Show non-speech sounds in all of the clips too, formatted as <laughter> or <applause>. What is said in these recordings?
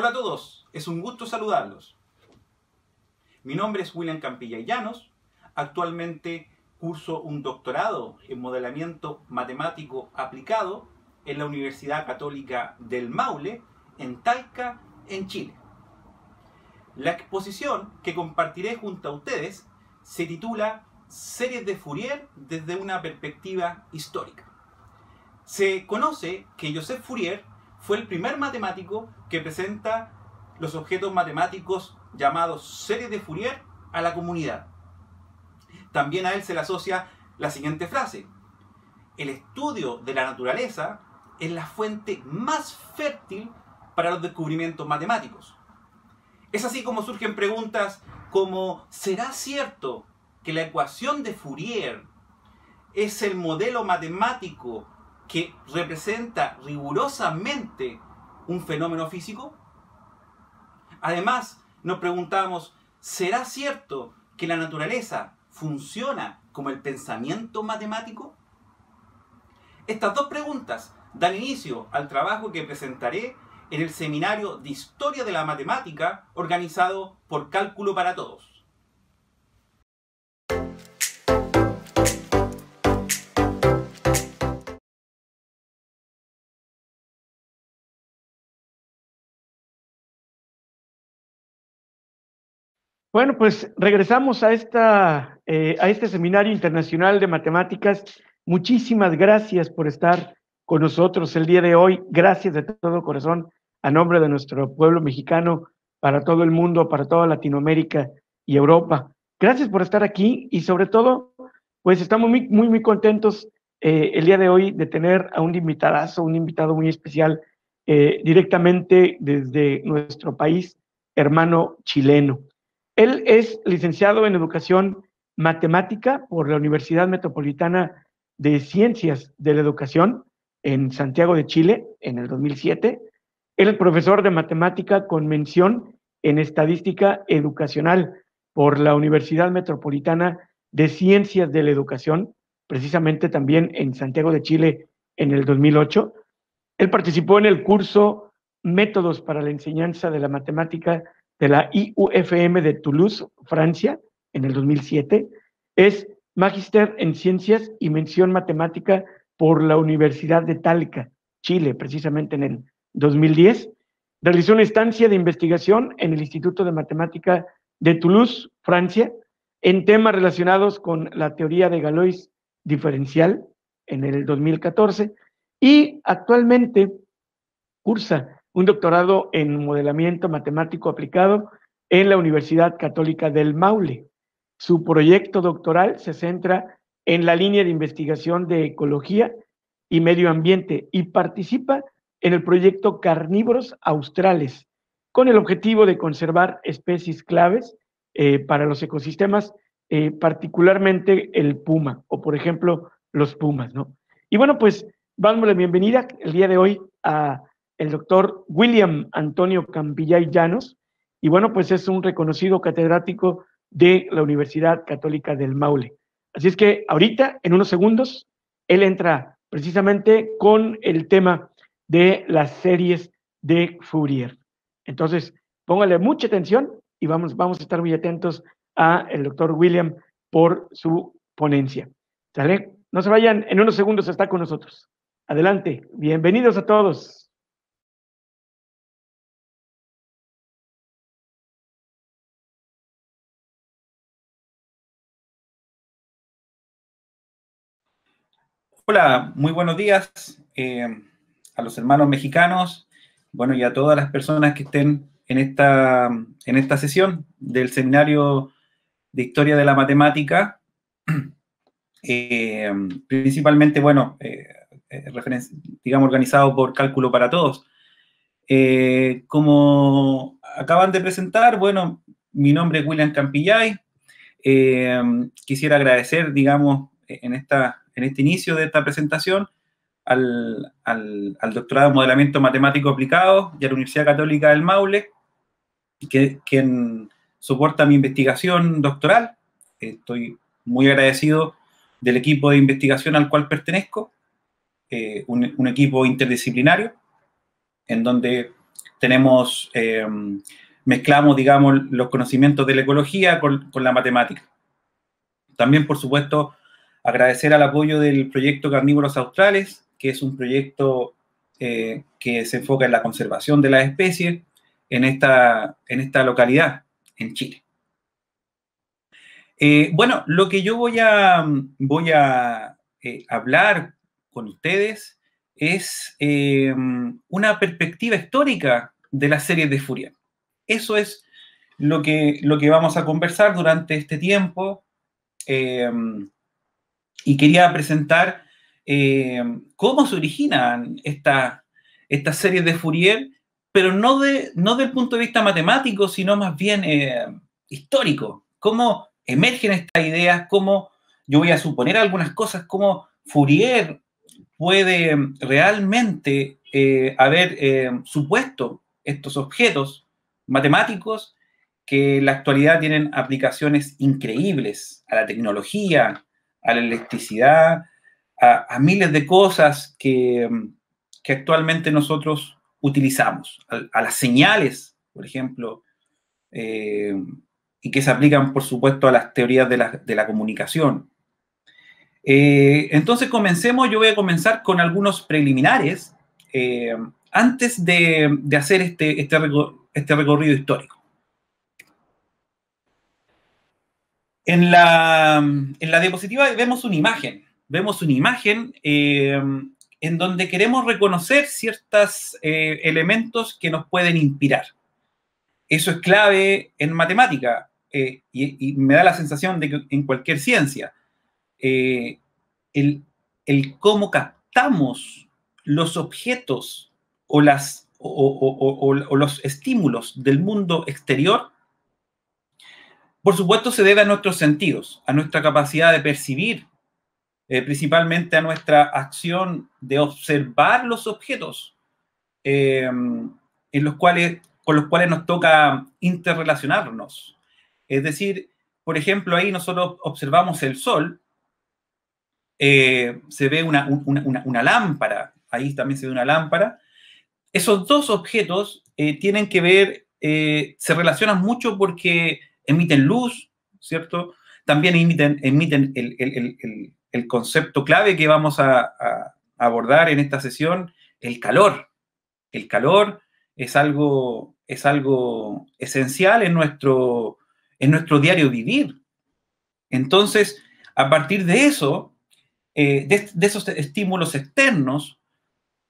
Hola a todos, es un gusto saludarlos. Mi nombre es William Campilla Llanos, actualmente curso un doctorado en modelamiento matemático aplicado en la Universidad Católica del Maule, en Talca, en Chile. La exposición que compartiré junto a ustedes se titula Series de Fourier desde una perspectiva histórica. Se conoce que Joseph Fourier fue el primer matemático que presenta los objetos matemáticos llamados series de Fourier a la comunidad. También a él se le asocia la siguiente frase. El estudio de la naturaleza es la fuente más fértil para los descubrimientos matemáticos. Es así como surgen preguntas como ¿será cierto que la ecuación de Fourier es el modelo matemático que representa rigurosamente un fenómeno físico? Además, nos preguntamos, ¿será cierto que la naturaleza funciona como el pensamiento matemático? Estas dos preguntas dan inicio al trabajo que presentaré en el seminario de Historia de la Matemática organizado por Cálculo para Todos. Bueno, pues regresamos a, esta, eh, a este Seminario Internacional de Matemáticas. Muchísimas gracias por estar con nosotros el día de hoy. Gracias de todo corazón a nombre de nuestro pueblo mexicano, para todo el mundo, para toda Latinoamérica y Europa. Gracias por estar aquí y sobre todo, pues estamos muy, muy, muy contentos eh, el día de hoy de tener a un invitadazo, un invitado muy especial eh, directamente desde nuestro país hermano chileno. Él es licenciado en educación matemática por la Universidad Metropolitana de Ciencias de la Educación en Santiago de Chile en el 2007. Él es profesor de matemática con mención en estadística educacional por la Universidad Metropolitana de Ciencias de la Educación, precisamente también en Santiago de Chile en el 2008. Él participó en el curso Métodos para la Enseñanza de la Matemática de la IUFM de Toulouse, Francia, en el 2007. Es magíster en ciencias y mención matemática por la Universidad de Talca, Chile, precisamente en el 2010. Realizó una estancia de investigación en el Instituto de Matemática de Toulouse, Francia, en temas relacionados con la teoría de Galois diferencial en el 2014 y actualmente cursa un doctorado en modelamiento matemático aplicado en la Universidad Católica del Maule. Su proyecto doctoral se centra en la línea de investigación de ecología y medio ambiente y participa en el proyecto Carnívoros Australes, con el objetivo de conservar especies claves eh, para los ecosistemas, eh, particularmente el puma, o por ejemplo, los pumas, ¿no? Y bueno, pues vamos la bienvenida el día de hoy a el doctor William Antonio Campillay Llanos, y bueno, pues es un reconocido catedrático de la Universidad Católica del Maule. Así es que ahorita, en unos segundos, él entra precisamente con el tema de las series de Fourier. Entonces, póngale mucha atención y vamos, vamos a estar muy atentos a el doctor William por su ponencia. ¿Sale? No se vayan, en unos segundos está con nosotros. Adelante, bienvenidos a todos. Hola, muy buenos días eh, a los hermanos mexicanos, bueno, y a todas las personas que estén en esta, en esta sesión del seminario de historia de la matemática. <clears throat> Eh, principalmente, bueno, eh, digamos, organizado por Cálculo para Todos. como acaban de presentar, bueno, mi nombre es William Campillay. quisiera agradecer, digamos, en esta en este inicio de esta presentación al, al, doctorado en modelamiento matemático aplicado y a la Universidad Católica del Maule, que, quien soporta mi investigación doctoral. Estoy muy agradecido del equipo de investigación al cual pertenezco, eh, un, equipo interdisciplinario, en donde tenemos, em, mezclamos, digamos, los conocimientos de la ecología con, con la matemática. También, por supuesto, Agradecer al apoyo del proyecto Carnívoros Australes, que es un proyecto eh, que se enfoca en la conservación de la especie en esta, en esta localidad, en Chile. Eh, bueno, lo que yo voy a, voy a eh, hablar con ustedes es em, una perspectiva histórica de las series de Furia. Eso es lo que, lo que vamos a conversar durante este tiempo. Em, y quería presentar eh, cómo se originan estas series de Fourier, pero no, de, no del punto de vista matemático, sino más bien eh, histórico. Cómo emergen estas ideas, cómo yo voy a suponer algunas cosas, cómo Fourier puede realmente eh, haber supuesto estos objetos matemáticos que en la actualidad tienen aplicaciones increíbles a la tecnología, a la electricidad, a, miles de cosas que, mm, actualmente nosotros utilizamos, a, las señales, por ejemplo, eh, y que se aplican, por supuesto, a las teorías de la, comunicación. Eh, entonces, comencemos, yo voy a comenzar con algunos preliminares eh, antes de, hacer este, este, este recorrido histórico. En la, en la diapositiva vemos una imagen, vemos una imagen eh, en donde queremos reconocer ciertos eh, elementos que nos pueden inspirar. Eso es clave en matemática eh, y, me da la sensación de que en cualquier ciencia, el, el, cómo captamos los objetos o, las, o, o, o los estímulos del mundo exterior por supuesto, se debe a nuestros sentidos, a nuestra capacidad de percibir, eh, principalmente a nuestra acción de observar los objetos em, en los cuales, con los cuales nos toca interrelacionarnos. Es decir, por ejemplo, ahí nosotros observamos el sol, eh, se ve una, una, lámpara, ahí también se ve una lámpara. Esos dos objetos eh, tienen que ver, se relacionan mucho porque emiten luz, ¿cierto? También emiten, emiten el, concepto clave que vamos a, abordar en esta sesión, el calor. El calor es algo, es algo esencial en nuestro, en nuestro diario vivir. Entonces, a partir de eso, eh, de, esos estímulos externos,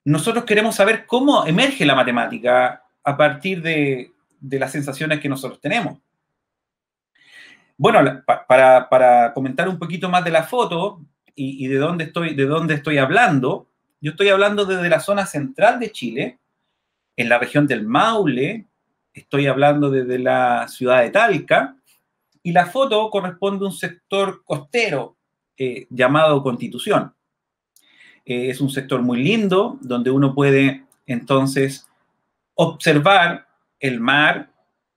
nosotros queremos saber cómo emerge la matemática a partir de, de las sensaciones que nosotros tenemos. Bueno, para, comentar un poquito más de la foto y, de, dónde estoy, de dónde estoy hablando, yo estoy hablando desde la zona central de Chile, en la región del Maule, estoy hablando desde la ciudad de Talca, y la foto corresponde a un sector costero eh, llamado Constitución. Eh, es un sector muy lindo, donde uno puede entonces observar el mar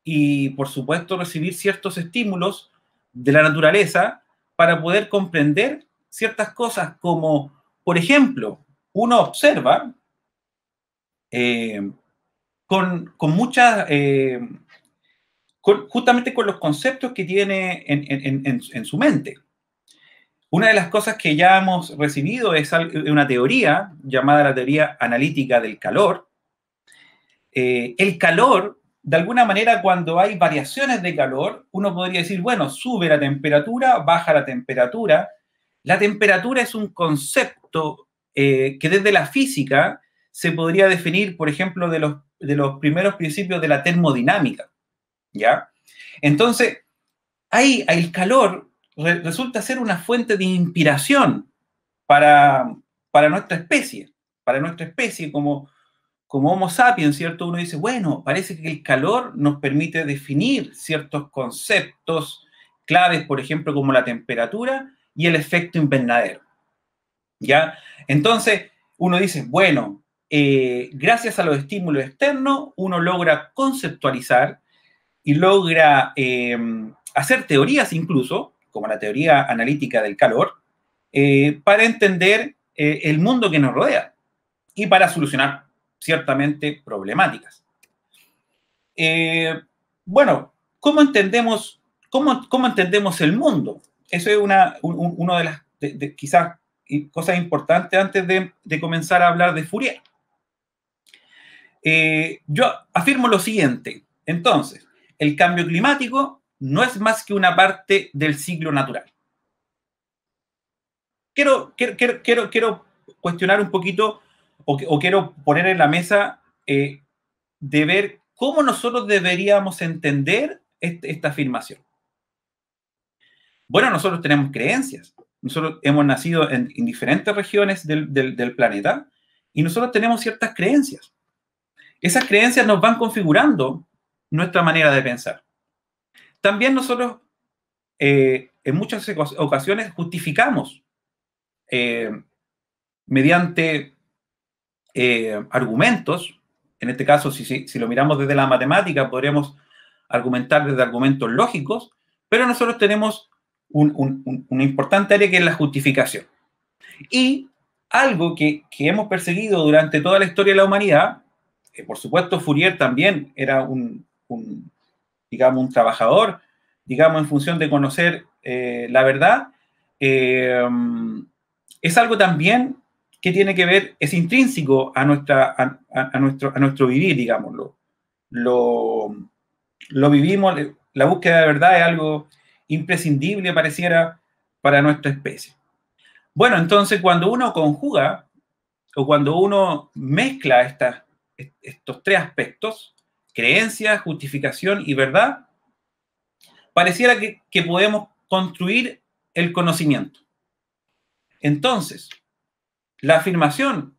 y, por supuesto, recibir ciertos estímulos de la naturaleza para poder comprender ciertas cosas como, por ejemplo, uno observa eh, con, muchas, eh, con, justamente con los conceptos que tiene en, su mente. Una de las cosas que ya hemos recibido es una teoría llamada la teoría analítica del calor. Eh, el calor de alguna manera cuando hay variaciones de calor, uno podría decir, bueno, sube la temperatura, baja la temperatura. La temperatura es un concepto eh, que desde la física se podría definir, por ejemplo, de los, de los primeros principios de la termodinámica. ¿Ya? Entonces, ahí el calor resulta ser una fuente de inspiración para, para nuestra especie, para nuestra especie como, como Homo sapiens, ¿cierto? Uno dice, bueno, parece que el calor nos permite definir ciertos conceptos claves, por ejemplo, como la temperatura y el efecto invernadero. ¿Ya? Entonces, uno dice, bueno, eh, gracias a los estímulos externos, uno logra conceptualizar y logra em, hacer teorías incluso, como la teoría analítica del calor, eh, para entender eh, el mundo que nos rodea y para solucionar ciertamente problemáticas. Eh, bueno, ¿cómo entendemos, entendemos el mundo? Eso es una, de las, quizás, cosas importantes antes de, comenzar a hablar de Fourier. Eh, yo afirmo lo siguiente, entonces, el cambio climático no es más que una parte del ciclo natural. quiero, quiero, quiero cuestionar un poquito o, quiero poner en la mesa eh, de ver cómo nosotros deberíamos entender esta afirmación. Bueno, nosotros tenemos creencias. Nosotros hemos nacido en, diferentes regiones del, planeta y nosotros tenemos ciertas creencias. Esas creencias nos van configurando nuestra manera de pensar. También nosotros eh, en muchas ocasiones justificamos eh, mediante eh, argumentos, en este caso, si, si, lo miramos desde la matemática, podríamos argumentar desde argumentos lógicos, pero nosotros tenemos un, un, una importante área que es la justificación. Y algo que, que, hemos perseguido durante toda la historia de la humanidad, eh, por supuesto Fourier también era un, digamos, un trabajador, digamos, en función de conocer eh, la verdad, eh, es algo también que tiene que ver, es intrínseco a, nuestra, nuestro, a nuestro vivir, digámoslo. Lo, lo vivimos, la búsqueda de verdad es algo imprescindible, pareciera, para nuestra especie. Bueno, entonces cuando uno conjuga o cuando uno mezcla estos tres aspectos, creencia, justificación y verdad, pareciera que, que podemos construir el conocimiento. Entonces, la afirmación,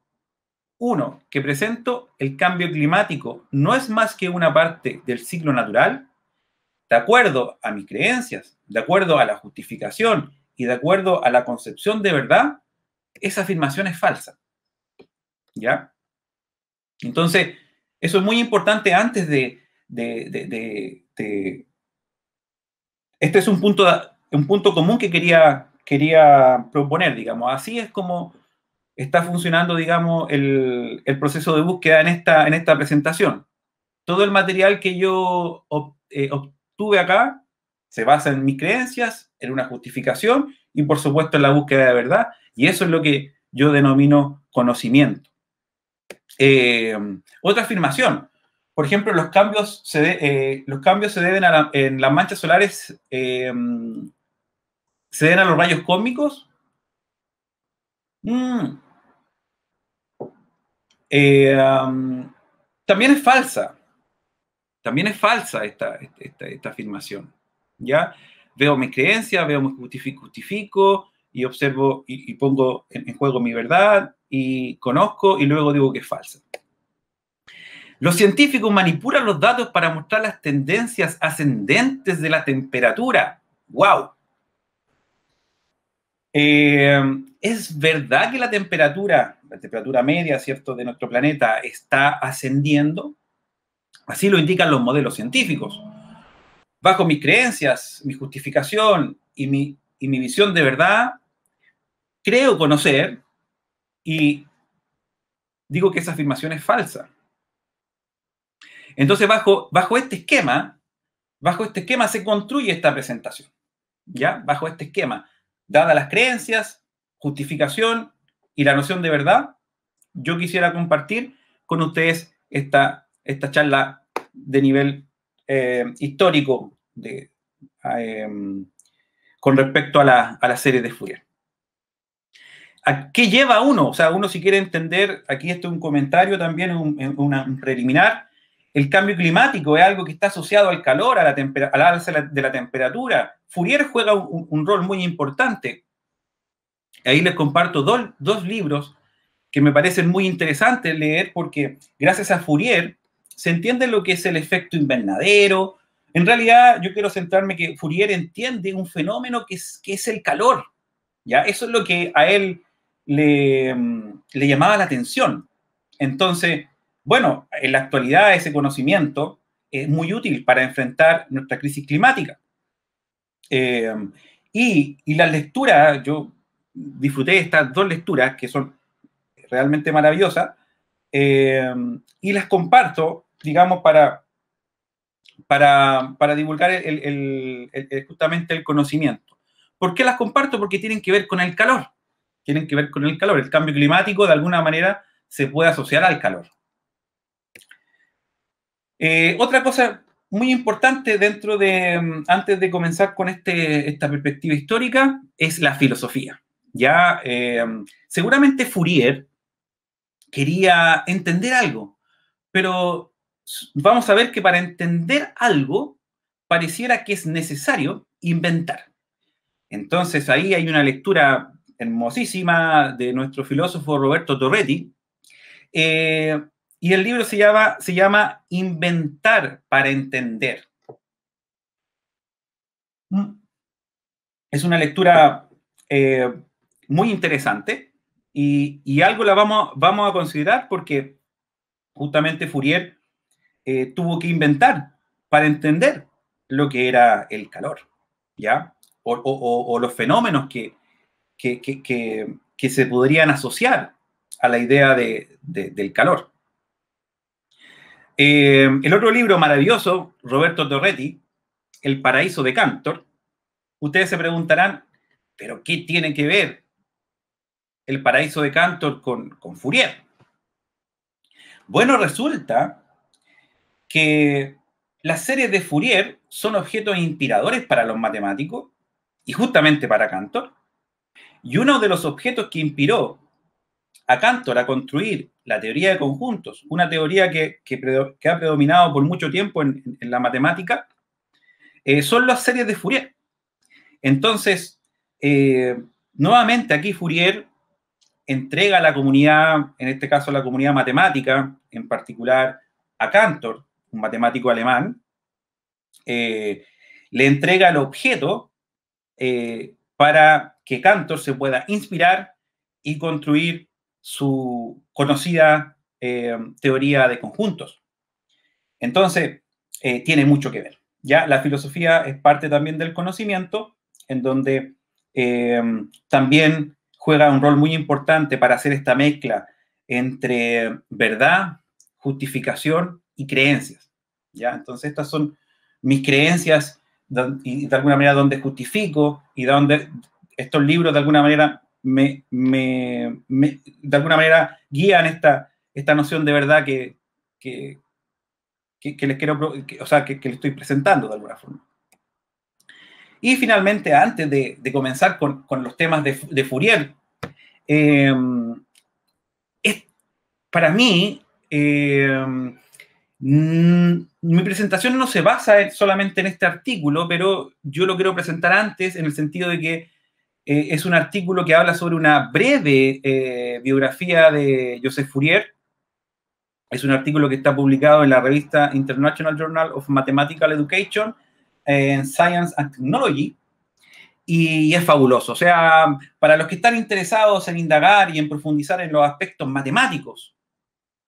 uno, que presento el cambio climático no es más que una parte del ciclo natural, de acuerdo a mis creencias, de acuerdo a la justificación y de acuerdo a la concepción de verdad, esa afirmación es falsa. ¿Ya? Entonces, eso es muy importante antes de... este es un punto, un punto común que quería, quería proponer, digamos. Así es como está funcionando, digamos, el, proceso de búsqueda en esta, en esta presentación. Todo el material que yo eh, obtuve acá se basa en mis creencias, en una justificación y, por supuesto, en la búsqueda de verdad. Y eso es lo que yo denomino conocimiento. Eh, otra afirmación. Por ejemplo, los cambios se, eh, los cambios se deben a en las manchas solares, se deben a los rayos cósmicos Mm. Eh, también es falsa. También es falsa esta, esta, afirmación. ¿ya? Veo mis creencias, veo mi justifico, y observo y, pongo en, en, juego mi verdad y conozco y luego digo que es falsa. Los científicos manipulan los datos para mostrar las tendencias ascendentes de la temperatura. ¡Wow! Eh, es verdad que la temperatura, la temperatura media, ¿cierto?, de nuestro planeta está ascendiendo. Así lo indican los modelos científicos. Bajo mis creencias, mi justificación y mi, y mi visión de verdad, creo conocer y digo que esa afirmación es falsa. Entonces, bajo, bajo este esquema, bajo este esquema se construye esta presentación. ¿Ya? Bajo este esquema dadas las creencias, justificación y la noción de verdad, yo quisiera compartir con ustedes esta, esta charla de nivel eh, histórico de, eh, con respecto a la, a serie de Fourier. ¿A qué lleva uno? O sea, uno si quiere entender, aquí esto es un comentario también, un, un preliminar, el cambio climático es algo que está asociado al calor, a la alza de la temperatura. Fourier juega un, rol muy importante. Ahí les comparto dos, libros que me parecen muy interesantes leer porque gracias a Fourier se entiende lo que es el efecto invernadero. En realidad yo quiero centrarme que Fourier entiende un fenómeno que es, que es el calor. ¿ya? Eso es lo que a él le llamaba la atención. Entonces, bueno, en la actualidad ese conocimiento es muy útil para enfrentar nuestra crisis climática. Eh, y, las lecturas, yo disfruté estas dos lecturas que son realmente maravillosas eh, y las comparto, digamos, para, para, divulgar justamente el conocimiento. ¿Por qué las comparto? Porque tienen que ver con el calor. Tienen que ver con el calor. El cambio climático de alguna manera se puede asociar al calor. Eh, otra cosa muy importante dentro de, mm, antes de comenzar con este, esta perspectiva histórica, es la filosofía. Ya, eh, seguramente Fourier quería entender algo, pero vamos a ver que para entender algo pareciera que es necesario inventar. Entonces ahí hay una lectura hermosísima de nuestro filósofo Roberto Torretti, eh, y el libro se llama, Inventar para Entender. Mm. Es una lectura eh, muy interesante y, algo la vamos, a considerar porque justamente Fourier eh, tuvo que inventar para entender lo que era el calor, ¿ya? O, los fenómenos que, se podrían asociar a la idea del calor. Eh, el otro libro maravilloso, Roberto Torretti, El paraíso de Cantor, ustedes se preguntarán, pero ¿qué tiene que ver el paraíso de Cantor con, con Fourier? Bueno, resulta que las series de Fourier son objetos inspiradores para los matemáticos y justamente para Cantor. Y uno de los objetos que inspiró a Cantor a construir la teoría de conjuntos, una teoría que, ha predominado por mucho tiempo en, la matemática, eh, son las series de Fourier. Entonces, eh, nuevamente aquí Fourier entrega a la comunidad, en este caso a la comunidad matemática, en particular a Cantor, un matemático alemán, eh, le entrega el objeto para que Cantor se pueda inspirar y construir su conocida eh, teoría de conjuntos. Entonces, eh, tiene mucho que ver. Ya la filosofía es parte también del conocimiento, en donde eh, también juega un rol muy importante para hacer esta mezcla entre verdad, justificación y creencias. ¿ya? Entonces, estas son mis creencias y de alguna manera donde justifico y donde estos libros de alguna manera me, de alguna manera guían esta, esta noción de verdad que, que, que, les quiero, o sea, que, le estoy presentando de alguna forma. Y finalmente, antes de, comenzar con, los temas de, de Fourier, em, para mí, em, mi presentación no se basa solamente en este artículo, pero yo lo quiero presentar antes en el sentido de que eh, es un artículo que habla sobre una breve eh, biografía de Joseph Fourier. Es un artículo que está publicado en la revista International Journal of Mathematical Education eh, en Science and Technology. Y es fabuloso. O sea, para los que están interesados en indagar y en profundizar en los aspectos matemáticos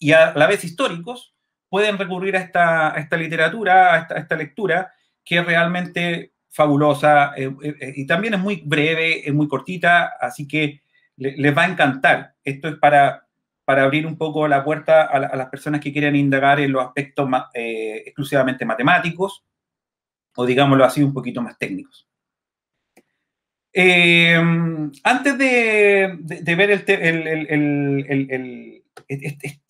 y a la vez históricos, pueden recurrir a esta, literatura, esta, a esta lectura, que realmente fabulosa eh, eh, eh, y también es muy breve, es muy cortita, así que les va a encantar. Esto es para, para abrir un poco la puerta a, las personas que quieran indagar en los aspectos exclusivamente matemáticos o digámoslo así, un poquito más técnicos. Em, antes de, ver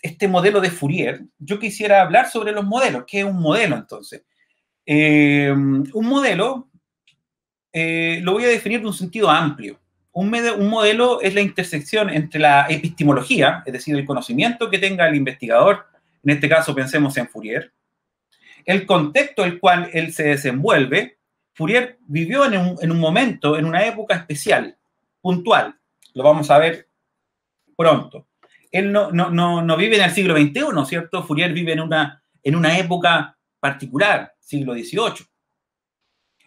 este modelo de Fourier, yo quisiera hablar sobre los modelos. ¿Qué es un modelo entonces? Em, un modelo eh, lo voy a definir de un sentido amplio. Un, modelo es la intersección entre la epistemología, es decir, el conocimiento que tenga el investigador, en este caso pensemos en Fourier, el contexto en el cual él se desenvuelve. Fourier vivió en un, momento, en una época especial, puntual, lo vamos a ver pronto. Él no, vive en el siglo XXI, ¿cierto? Fourier vive en una, en una época particular, siglo XVIII.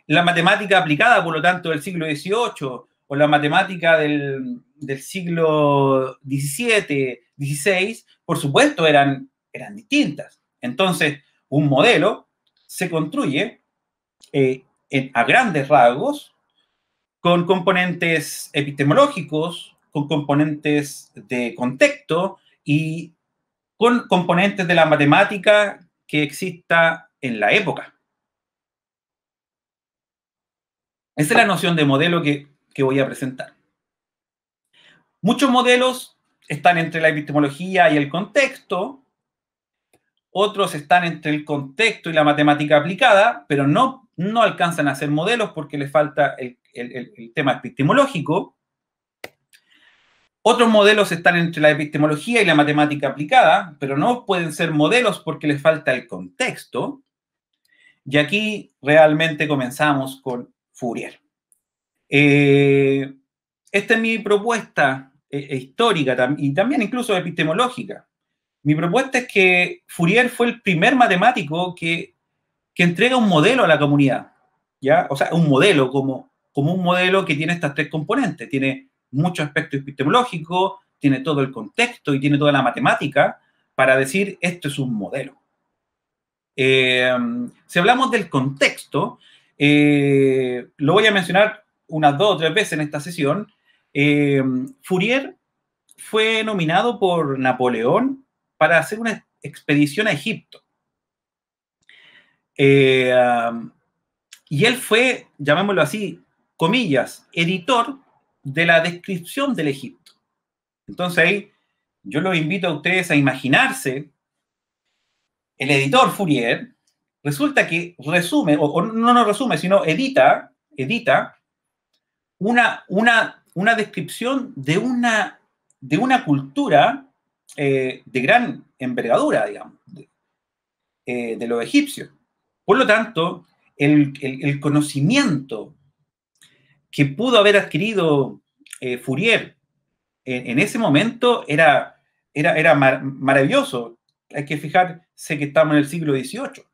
La matemática aplicada, por lo tanto, del siglo XVIII o la matemática del, siglo XVII, XVI, por supuesto, eran, eran distintas. Entonces, un modelo se construye eh, a grandes rasgos con componentes epistemológicos, con componentes de contexto y con componentes de la matemática que exista en la época. Esa es la noción de modelo que, voy a presentar. Muchos modelos están entre la epistemología y el contexto, otros están entre el contexto y la matemática aplicada, pero no, no alcanzan a ser modelos porque les falta el, el tema epistemológico. Otros modelos están entre la epistemología y la matemática aplicada, pero no pueden ser modelos porque les falta el contexto. Y aquí realmente comenzamos con Fourier. Eh, esta es mi propuesta eh, eh, histórica y también incluso epistemológica. Mi propuesta es que Fourier fue el primer matemático que, que entrega un modelo a la comunidad, ¿ya? O sea, un modelo como, como un modelo que tiene estas tres componentes. Tiene mucho aspecto epistemológico, tiene todo el contexto y tiene toda la matemática para decir esto es un modelo. si hablamos del contexto, eh, lo voy a mencionar unas dos o tres veces en esta sesión. Eh, Fourier fue nominado por Napoleón para hacer una expedición a Egipto. Eh, y él fue, llamémoslo así, comillas, editor de la descripción del Egipto. Entonces ahí yo los invito a ustedes a imaginarse el editor Fourier resulta que resume, o, no no resume, sino edita, edita una, una, una descripción de una, de una cultura eh, de gran envergadura, digamos, eh, de, los egipcios. Por lo tanto, el, conocimiento que pudo haber adquirido eh, Fourier en, ese momento era, era, era maravilloso. Hay que fijarse que estamos en el siglo XVIII.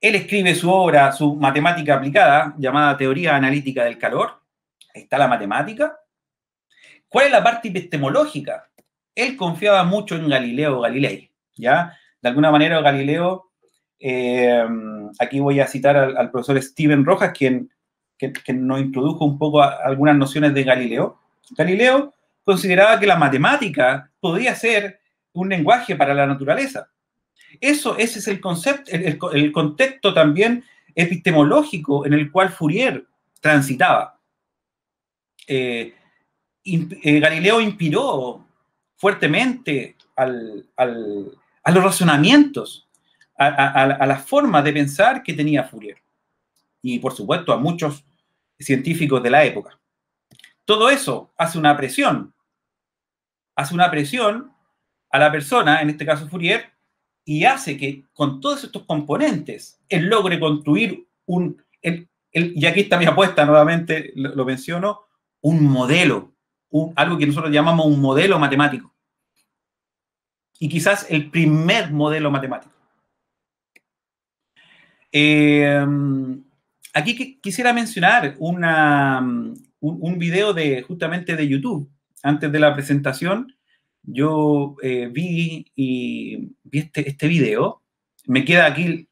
Él escribe su obra, su matemática aplicada, llamada Teoría Analítica del Calor. está la matemática. ¿Cuál es la parte epistemológica? Él confiaba mucho en Galileo Galilei, ¿ya? De alguna manera Galileo, eh, aquí voy a citar al, profesor Steven Rojas, quien, nos introdujo un poco algunas nociones de Galileo. Galileo consideraba que la matemática podía ser un lenguaje para la naturaleza. Eso, ese es el concepto, el, contexto también epistemológico en el cual Fourier transitaba. Eh, eh, Galileo inspiró fuertemente a los razonamientos, a, a, a las formas de pensar que tenía Fourier. Y por supuesto a muchos científicos de la época. Todo eso hace una presión, hace una presión a la persona, en este caso Fourier, y hace que con todos estos componentes él logre construir un, y aquí está mi apuesta nuevamente, lo, menciono, un modelo, algo que nosotros llamamos un modelo matemático. Y quizás el primer modelo matemático. Em, aquí quisiera mencionar una, un, video de justamente de YouTube, antes de la presentación, yo eh, vi y vi este, este, video. Me queda aquí,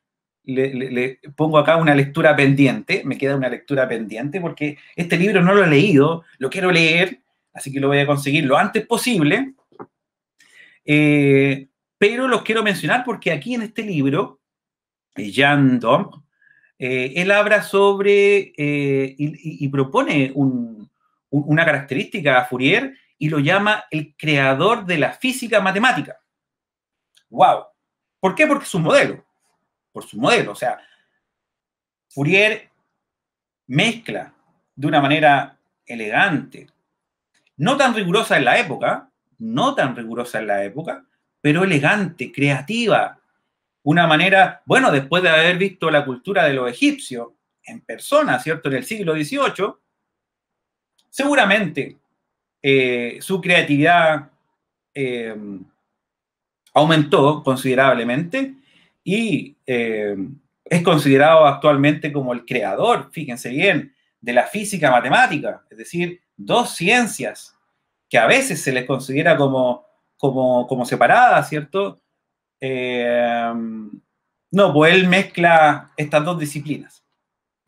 le, pongo acá una lectura pendiente, me queda una lectura pendiente porque este libro no lo he leído, lo quiero leer, así que lo voy a conseguir lo antes posible. Eh, pero los quiero mencionar porque aquí en este libro, eh, Jean Dom, él habla sobre y, propone una característica a Fourier y lo llama el creador de la física matemática. ¡Wow! ¿Por qué? Porque es un modelo. Por su modelo. O sea, Fourier mezcla de una manera elegante, no tan rigurosa en la época, no tan rigurosa en la época, pero elegante, creativa. Una manera, bueno, después de haber visto la cultura de los egipcios en persona, ¿cierto? En el siglo XVIII, seguramente eh, su creatividad eh, aumentó considerablemente y eh, es considerado actualmente como el creador, fíjense bien, de la física matemática, es decir, dos ciencias que a veces se les considera como, como, separadas, ¿cierto? no, pues él mezcla estas dos disciplinas.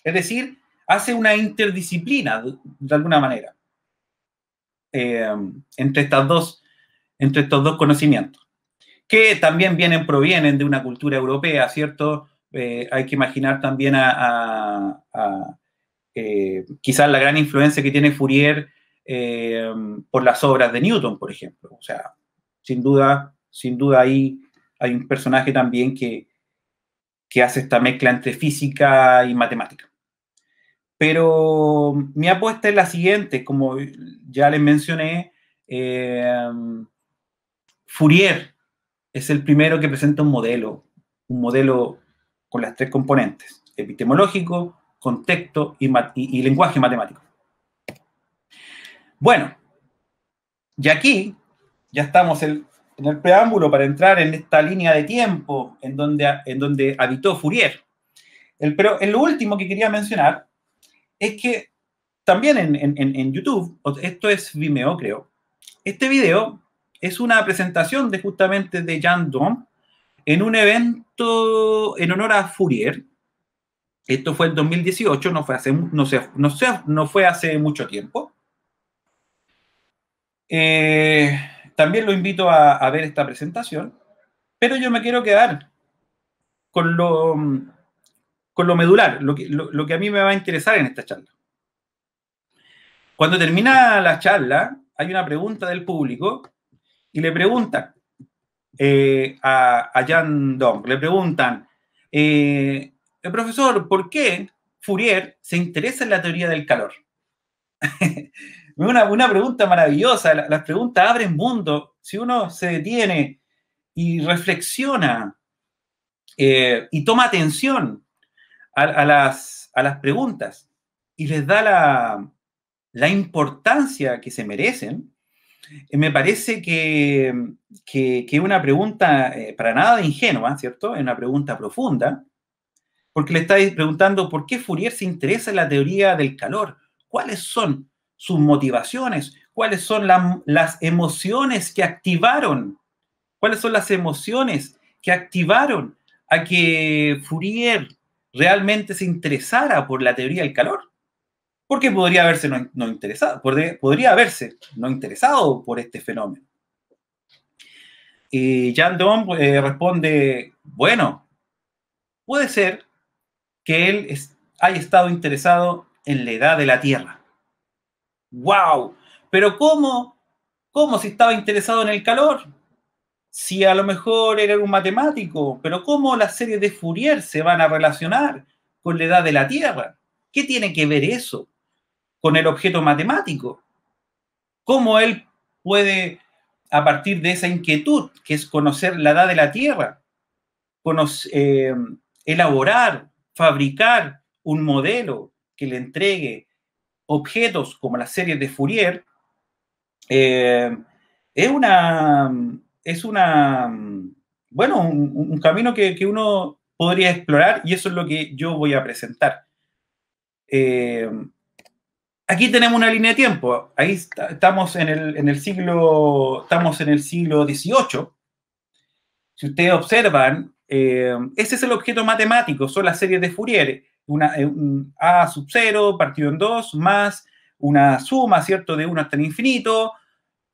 Es decir, hace una interdisciplina de alguna manera. Eh, entre, estas dos, entre estos dos conocimientos, que también vienen, provienen de una cultura europea, ¿cierto? Eh, hay que imaginar también a, eh, quizás la gran influencia que tiene Fourier por las obras de Newton, por ejemplo. O sea, sin duda, sin duda ahí hay un personaje también que hace esta mezcla entre física y matemática. Pero mm, mi apuesta es la siguiente, como ya les mencioné, eh, mm, Fourier es el primero que presenta un modelo, un modelo con las tres componentes, epistemológico, contexto y, lenguaje matemático. Bueno, y aquí ya estamos en el preámbulo para entrar en esta línea de tiempo en donde, en habitó Fourier. pero el último que quería mencionar es que también en, YouTube, esto es Vimeo, creo, este video es una presentación de justamente de Jan Dom en un evento en honor a Fourier. Esto fue en 2018, no fue hace, no sé, no fue hace mucho tiempo. Eh, también lo invito a ver esta presentación, pero yo me quiero quedar con lo, con lo medular, lo que, a mí me va a interesar en esta charla. Cuando termina la charla, hay una pregunta del público y le preguntan eh, a, Jan Dong, le preguntan, eh, eh, profesor, ¿por qué Fourier se interesa en la teoría del calor? <laughs> una, pregunta maravillosa, las preguntas abren mundo. Si uno se detiene y reflexiona y toma atención a, las, preguntas y les da la, importancia que se merecen, eh, me parece que es una pregunta eh, para nada ingenua, ¿cierto? Es una pregunta profunda, porque le estáis preguntando por qué Fourier se interesa en la teoría del calor, cuáles son sus motivaciones, cuáles son las emociones que activaron, cuáles son las emociones que activaron a que Fourier realmente se interesara por la teoría del calor, porque podría haberse no, interesado, podría haberse no interesado por este fenómeno. Y Jan Dom eh, responde, bueno, puede ser que él haya estado interesado en la edad de la Tierra. ¡Wow! Pero ¿cómo? ¿Cómo si estaba interesado en el calor? si a lo mejor era un matemático, pero ¿cómo las series de Fourier se van a relacionar con la edad de la Tierra? ¿Qué tiene que ver eso con el objeto matemático? ¿Cómo él puede, a partir de esa inquietud, que es conocer la edad de la Tierra, eh, elaborar, fabricar un modelo que le entregue objetos como las series de Fourier, eh, es una es una, bueno, un, camino que, uno podría explorar y eso es lo que yo voy a presentar. Eh, aquí tenemos una línea de tiempo. Ahí estamos en el, siglo, estamos en el siglo XVIII. Si ustedes observan, eh, ese es el objeto matemático, son las series de Fourier. Una, eh, A sub 0 partido en 2 más una suma, ¿cierto? De 1 hasta el infinito,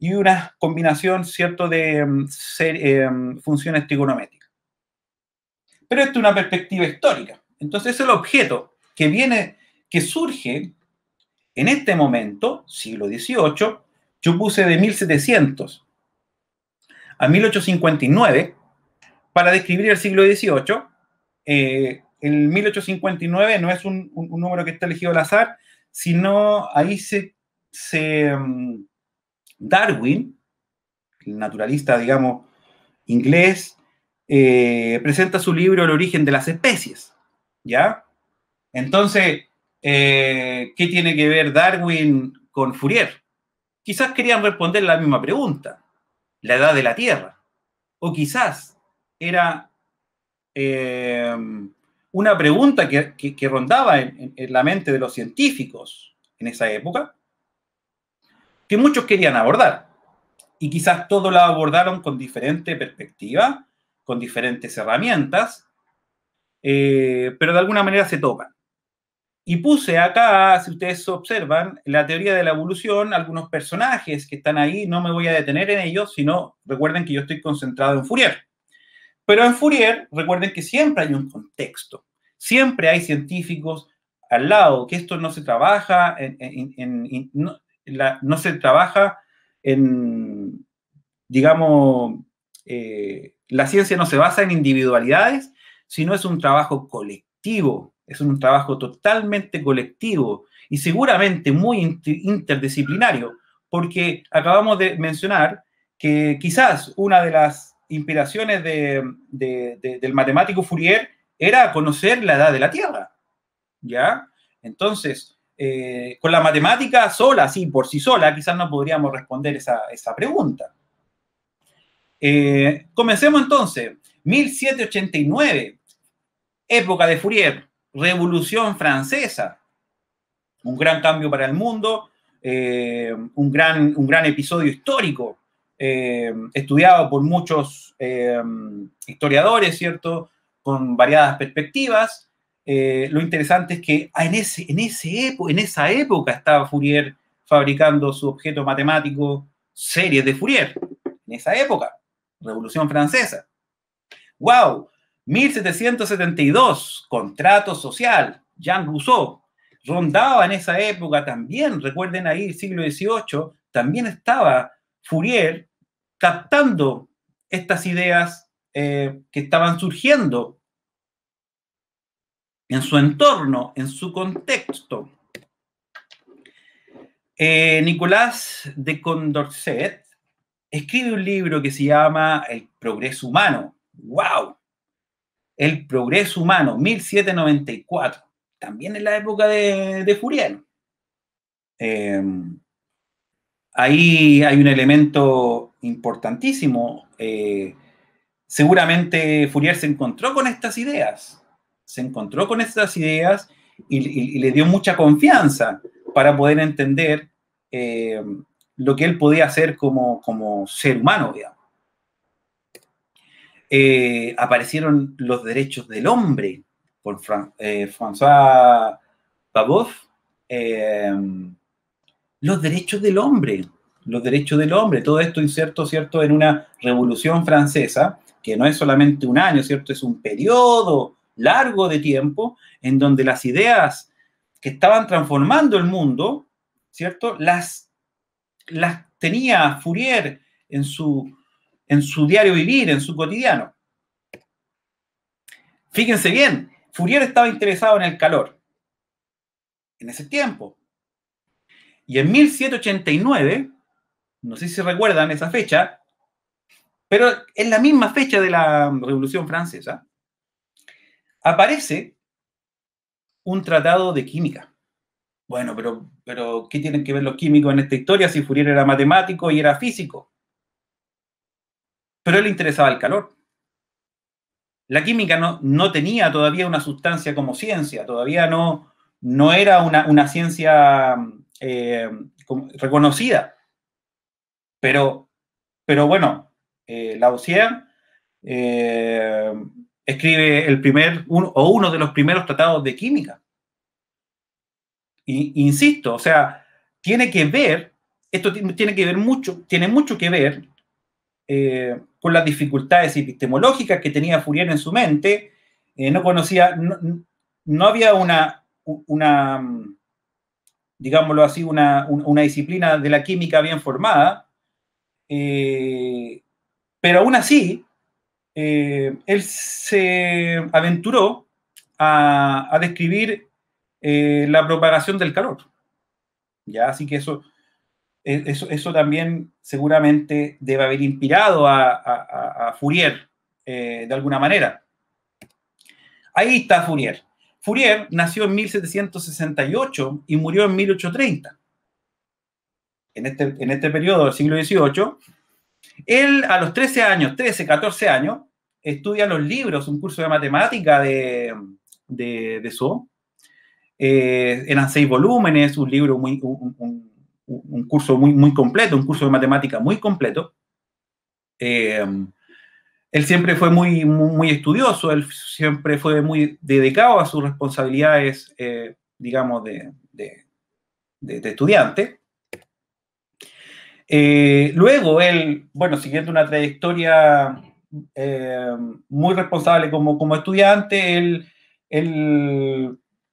y una combinación, ¿cierto?, de mm, eh, mm, funciones trigonométricas. Pero esto es una perspectiva histórica. Entonces, el objeto que viene, que surge en este momento, siglo XVIII, yo puse de 1700 a 1859, para describir el siglo XVIII, eh, el 1859 no es un, número que está elegido al azar, sino ahí se, se mm, Darwin, el naturalista, digamos, inglés, eh, presenta su libro El origen de las especies, ¿ya? Entonces, eh, ¿qué tiene que ver Darwin con Fourier? Quizás querían responder la misma pregunta, la edad de la Tierra, o quizás era eh, una pregunta que, rondaba en la mente de los científicos en esa época, que muchos querían abordar. Y quizás todos la abordaron con diferente perspectiva, con diferentes herramientas, eh, pero de alguna manera se tocan. Y puse acá, si ustedes observan, la teoría de la evolución, algunos personajes que están ahí, no me voy a detener en ellos, sino recuerden que yo estoy concentrado en Fourier. Pero en Fourier, recuerden que siempre hay un contexto, siempre hay científicos al lado, que esto no se trabaja, en, no se trabaja en, digamos, eh, la ciencia no se basa en individualidades, sino es un trabajo colectivo, es un trabajo totalmente colectivo y seguramente muy interdisciplinario, porque acabamos de mencionar que quizás una de las inspiraciones del matemático Fourier era conocer la edad de la Tierra, ¿ya? Entonces, eh, con la matemática sola, sí, por sí sola, quizás no podríamos responder esa, pregunta. Eh, comencemos entonces. 1789, época de Fourier, Revolución Francesa, un gran cambio para el mundo, eh, un, gran, un gran episodio histórico, estudiado por muchos historiadores, ¿cierto? Con variadas perspectivas. Eh, lo interesante es que ah, en, ese, en, esa época estaba Fourier fabricando su objeto matemático, series de Fourier, en esa época, Revolución Francesa. ¡Wow! 1772, contrato social, Jean Rousseau, rondaba en esa época también, recuerden ahí, siglo XVIII, también estaba Fourier captando estas ideas eh, que estaban surgiendo en su entorno, en su contexto. Eh, Nicolás de Condorcet escribe un libro que se llama El progreso humano. ¡Wow! El progreso humano, 1794. También en la época de, de em, ahí hay un elemento importantísimo. Eh, seguramente Fourier se encontró con estas ideas se encontró con estas ideas y, le dio mucha confianza para poder entender eh, lo que él podía hacer como, ser humano, eh, aparecieron los derechos del hombre por eh, François Baboff. los derechos del hombre, los derechos del hombre, todo esto inserto cierto, en una revolución francesa, que no es solamente un año, cierto, es un periodo largo de tiempo en donde las ideas que estaban transformando el mundo, ¿cierto? Las, las tenía Fourier en su, en su diario vivir, en su cotidiano. Fíjense bien, Fourier estaba interesado en el calor en ese tiempo. Y en 1789, no sé si recuerdan esa fecha, pero es la misma fecha de la Revolución Francesa, aparece un tratado de química. Bueno, pero, pero ¿qué tienen que ver los químicos en esta historia si Fourier era matemático y era físico? Pero él le interesaba el calor. La química no, no tenía todavía una sustancia como ciencia, todavía no, no era una, ciencia eh, reconocida. Pero, pero bueno, eh, la OCEAN... Eh, escribe el primer o uno de los primeros tratados de química. insisto, o sea, tiene que ver, esto tiene que ver mucho, tiene mucho que ver eh, con las dificultades epistemológicas que tenía Fourier en su mente. Eh, no conocía, no, había una, una, mm, digámoslo así, una, disciplina de la química bien formada. Eh, pero aún así, eh, él se aventuró a, describir eh, la propagación del calor. Ya, así que eso, e, eso, también seguramente debe haber inspirado a, Fourier eh, de alguna manera. Ahí está Fourier. Fourier nació en 1768 y murió en 1830. En este, en este periodo del siglo XVIII, él a los 13 años, 13, 14 años, estudia los libros, un curso de matemática de, de, eh, eran seis volúmenes, un libro muy, un, curso muy, completo, un curso de matemática muy completo. Eh, él siempre fue muy, muy, estudioso, él siempre fue muy dedicado a sus responsabilidades, eh, digamos, de, de, de estudiante. Eh, luego él, bueno, siguiendo una trayectoria eh, muy responsable como, como estudiante, él,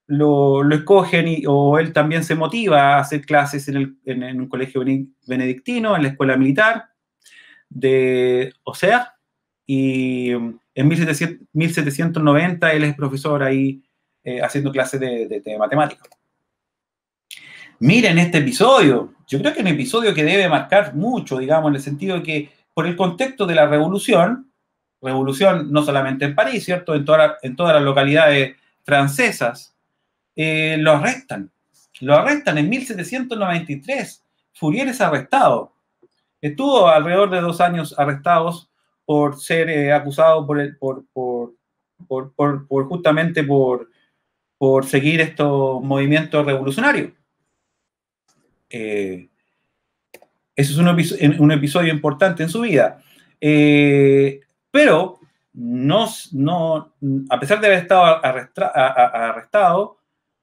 lo, lo, escogen o él también se motiva a hacer clases en, un colegio benedictino, en la escuela militar de OSEA, y en 1790 él es profesor ahí eh, haciendo clases de, de, de matemáticas. Miren este episodio, yo creo que es un episodio que debe marcar mucho, digamos, en el sentido de que por el contexto de la revolución, revolución no solamente en París, ¿cierto? En, todas las localidades francesas, eh, lo arrestan. Lo arrestan en 1793. Fourier es arrestado. Estuvo alrededor de dos años arrestados por ser eh, acusado por, justamente por seguir estos movimientos revolucionarios. Eh, ese es un, episodio importante en su vida. Eh, pero no, a pesar de haber estado arrestado,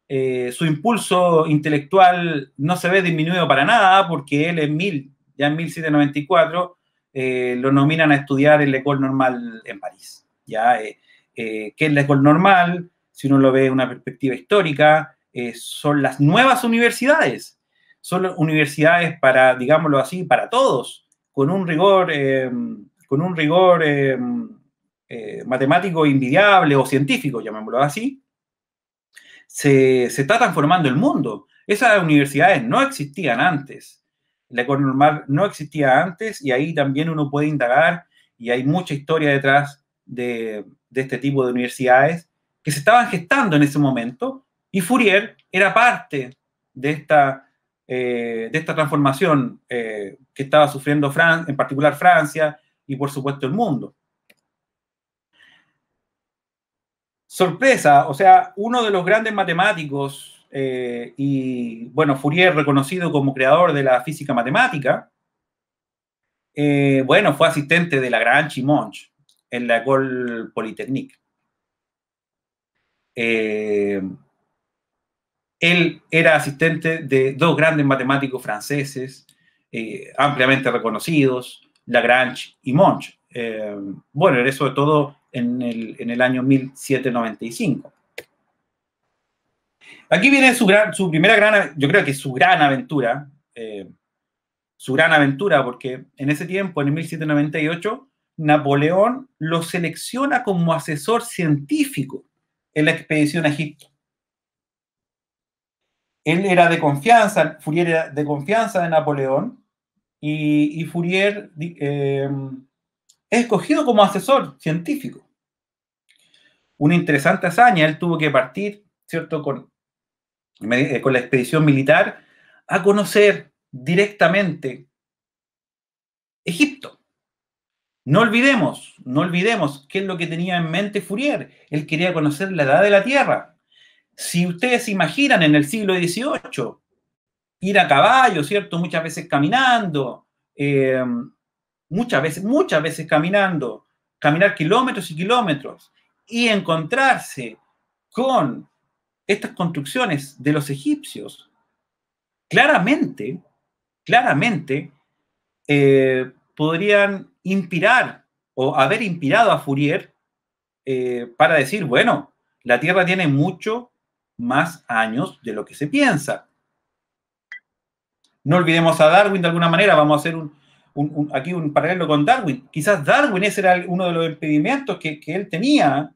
eh, su impulso intelectual no se ve disminuido para nada porque él en mil, ya en 1794 lo nominan a estudiar en la École Normal en París. ¿ya? ¿Qué es la École Normal? Si uno lo ve en una perspectiva histórica, son las nuevas universidades son universidades para, digámoslo así, para todos, con un rigor, eh, con un rigor eh, eh, matemático invidiable o científico, llamémoslo así, se, se, está transformando el mundo. Esas universidades no existían antes. La normal no existía antes y ahí también uno puede indagar y hay mucha historia detrás de, de este tipo de universidades que se estaban gestando en ese momento y Fourier era parte de esta eh, de esta transformación eh, que estaba sufriendo Francia en particular Francia y por supuesto el mundo. Sorpresa, o sea, uno de los grandes matemáticos eh, y, bueno, Fourier reconocido como creador de la física matemática, bueno, fue asistente de la gran Chimonch en la École Polytechnique. Él era asistente de dos grandes matemáticos franceses, eh, ampliamente reconocidos, Lagrange y Monge. Eh, bueno, era sobre todo en el, año 1795. Aquí viene su, gran, su primera gran, yo creo que su gran aventura, eh, su gran aventura, porque en ese tiempo, en 1798, Napoleón lo selecciona como asesor científico en la expedición a Egipto. Él era de confianza, Fourier era de confianza de Napoleón y, Fourier eh, es escogido como asesor científico. Una interesante hazaña, él tuvo que partir, ¿cierto?, con, eh, con la expedición militar a conocer directamente Egipto. No olvidemos, no olvidemos qué es lo que tenía en mente Fourier. Él quería conocer la edad de la Tierra. Si ustedes imaginan en el siglo XVIII, ir a caballo, ¿cierto? Muchas veces caminando, eh, muchas veces, muchas veces caminando, caminar kilómetros y kilómetros y encontrarse con estas construcciones de los egipcios, claramente, claramente, eh, podrían inspirar o haber inspirado a Fourier eh, para decir, bueno, la Tierra tiene mucho más años de lo que se piensa. No olvidemos a Darwin de alguna manera, vamos a hacer un, aquí un paralelo con Darwin. Quizás Darwin ese era uno de los impedimentos que, él tenía